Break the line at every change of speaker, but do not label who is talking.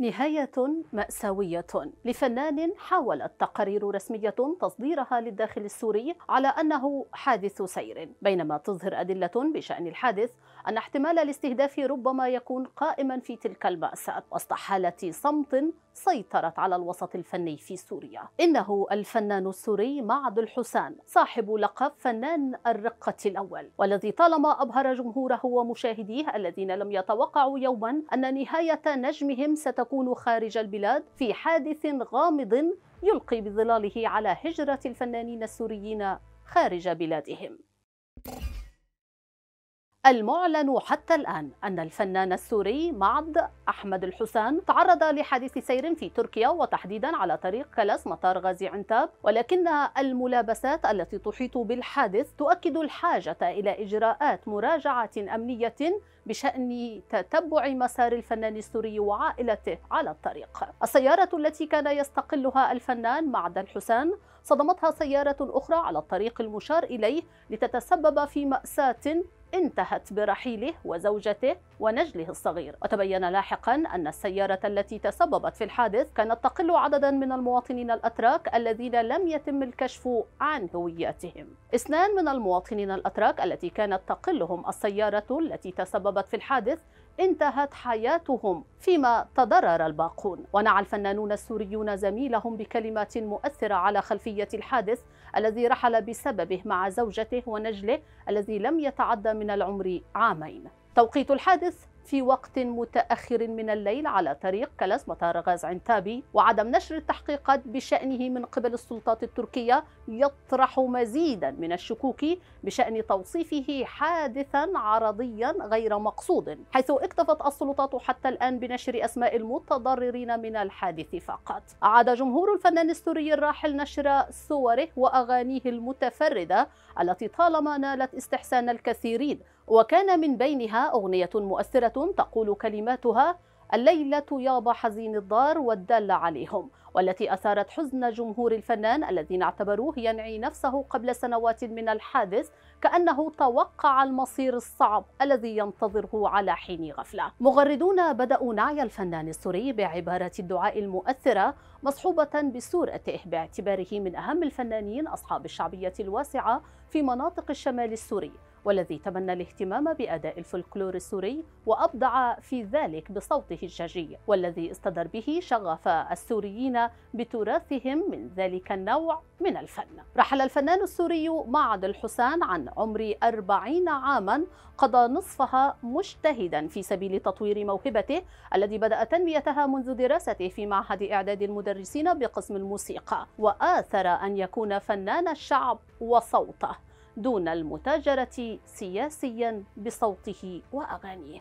نهاية مأساوية لفنان حاولت تقارير رسمية تصديرها للداخل السوري على أنه حادث سير بينما تظهر أدلة بشأن الحادث أن احتمال الاستهداف ربما يكون قائما في تلك المأساة وسط حالة صمت سيطرت على الوسط الفني في سوريا إنه الفنان السوري معد الحسان صاحب لقب فنان الرقة الأول والذي طالما أبهر جمهوره ومشاهديه الذين لم يتوقعوا يوما أن نهاية نجمهم ستكون تكون خارج البلاد في حادث غامض يلقي بظلاله على هجرة الفنانين السوريين خارج بلادهم. المعلن حتى الآن أن الفنان السوري معد أحمد الحسان تعرض لحادث سير في تركيا وتحديدا على طريق كلاس مطار غازي عنتاب ولكن الملابسات التي تحيط بالحادث تؤكد الحاجة إلى إجراءات مراجعة أمنية بشأن تتبع مسار الفنان السوري وعائلته على الطريق السيارة التي كان يستقلها الفنان معد الحسان صدمتها سيارة أخرى على الطريق المشار إليه لتتسبب في مأساة انتهت برحيله وزوجته ونجله الصغير وتبين لاحقا أن السيارة التي تسببت في الحادث كانت تقل عددا من المواطنين الأتراك الذين لم يتم الكشف عن هوياتهم اثنان من المواطنين الأتراك التي كانت تقلهم السيارة التي تسببت في الحادث انتهت حياتهم فيما تضرر الباقون ونعى الفنانون السوريون زميلهم بكلمات مؤثرة على خلفية الحادث الذي رحل بسببه مع زوجته ونجله الذي لم يتعدى من العمر عامين توقيت الحادث في وقت متأخر من الليل على طريق كلس مطار غاز عنتابي وعدم نشر التحقيقات بشأنه من قبل السلطات التركية يطرح مزيدا من الشكوك بشأن توصيفه حادثا عرضيا غير مقصود حيث اكتفت السلطات حتى الآن بنشر أسماء المتضررين من الحادث فقط أعاد جمهور الفنان السوري الراحل نشر صوره وأغانيه المتفردة التي طالما نالت استحسان الكثيرين وكان من بينها أغنية مؤثرة تقول كلماتها الليلة يابا حزين الدار والدالة عليهم والتي أثارت حزن جمهور الفنان الذين اعتبروه ينعي نفسه قبل سنوات من الحادث كأنه توقع المصير الصعب الذي ينتظره على حين غفلة مغردون بدأوا نعي الفنان السوري بعبارة الدعاء المؤثرة مصحوبة بصورته باعتباره من أهم الفنانين أصحاب الشعبية الواسعة في مناطق الشمال السوري والذي تبنى الاهتمام بأداء الفلكلور السوري وأبدع في ذلك بصوته الشجي والذي استدر به شغف السوريين بتراثهم من ذلك النوع من الفن رحل الفنان السوري معد الحسان عن عمر أربعين عاما قضى نصفها مجتهدا في سبيل تطوير موهبته الذي بدأ تنميتها منذ دراسته في معهد إعداد المدرسين بقسم الموسيقى وآثر أن يكون فنان الشعب وصوته دون المتاجرة سياسيا بصوته وأغانيه